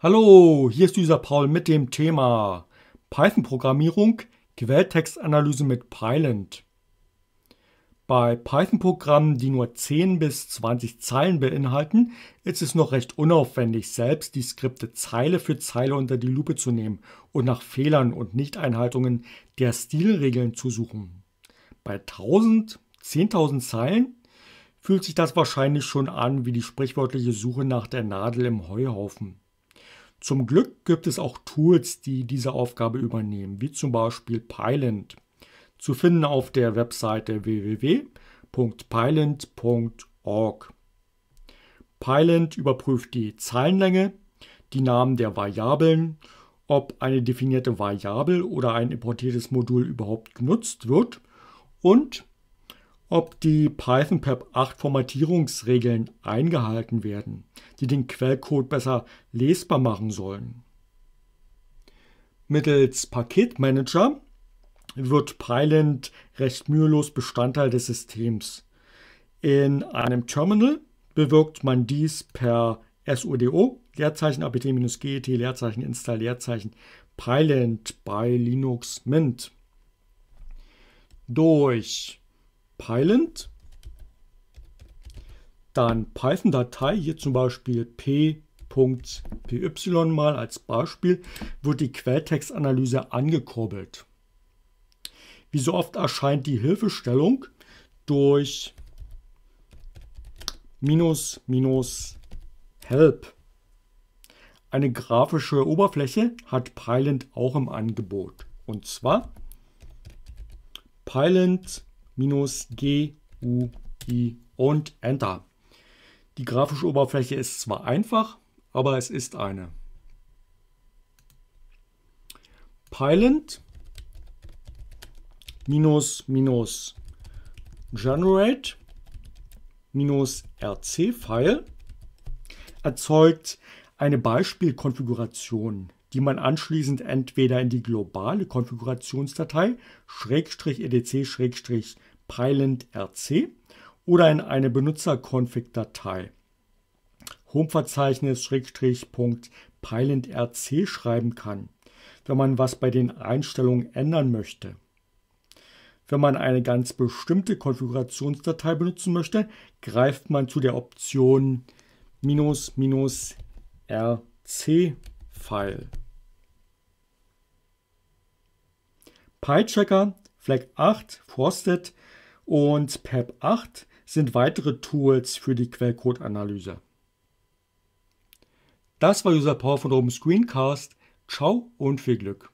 Hallo, hier ist dieser Paul mit dem Thema Python-Programmierung, Quelltextanalyse mit Pylint. Bei Python-Programmen, die nur 10 bis 20 Zeilen beinhalten, ist es noch recht unaufwendig, selbst die Skripte Zeile für Zeile unter die Lupe zu nehmen und nach Fehlern und Nichteinhaltungen der Stilregeln zu suchen. Bei 1000, 10.000 Zeilen fühlt sich das wahrscheinlich schon an wie die sprichwörtliche Suche nach der Nadel im Heuhaufen. Zum Glück gibt es auch Tools, die diese Aufgabe übernehmen, wie zum Beispiel Pylint. Zu finden auf der Webseite www.pylint.org. Pylint überprüft die Zeilenlänge, die Namen der Variablen, ob eine definierte Variable oder ein importiertes Modul überhaupt genutzt wird und ob die PythonPEP 8 Formatierungsregeln eingehalten werden, die den Quellcode besser lesbar machen sollen. Mittels Paketmanager wird Pylint recht mühelos Bestandteil des Systems. In einem Terminal bewirkt man dies per SUDO, Leerzeichen apt-get, e Leerzeichen install, Leerzeichen Pylint bei Linux Mint. Durch Pyland, dann Python-Datei, hier zum Beispiel p.py mal als Beispiel, wird die Quelltextanalyse angekurbelt. Wie so oft erscheint die Hilfestellung durch minus minus help. Eine grafische Oberfläche hat Pyland auch im Angebot. Und zwar Pyland minus G, U, I und Enter. Die grafische Oberfläche ist zwar einfach, aber es ist eine. Pilot minus minus generate minus rc-File erzeugt eine Beispielkonfiguration, die man anschließend entweder in die globale Konfigurationsdatei schrägstrich edc schrägstrich PyLint.rc oder in eine benutzer config datei homeverzeichnis-pylint.rc schreiben kann, wenn man was bei den Einstellungen ändern möchte. Wenn man eine ganz bestimmte Konfigurationsdatei benutzen möchte, greift man zu der Option "-rc-file". PyChecker, Flag 8, Frosted und PEP 8 sind weitere Tools für die Quellcode-Analyse. Das war User Power von Open Screencast. Ciao und viel Glück.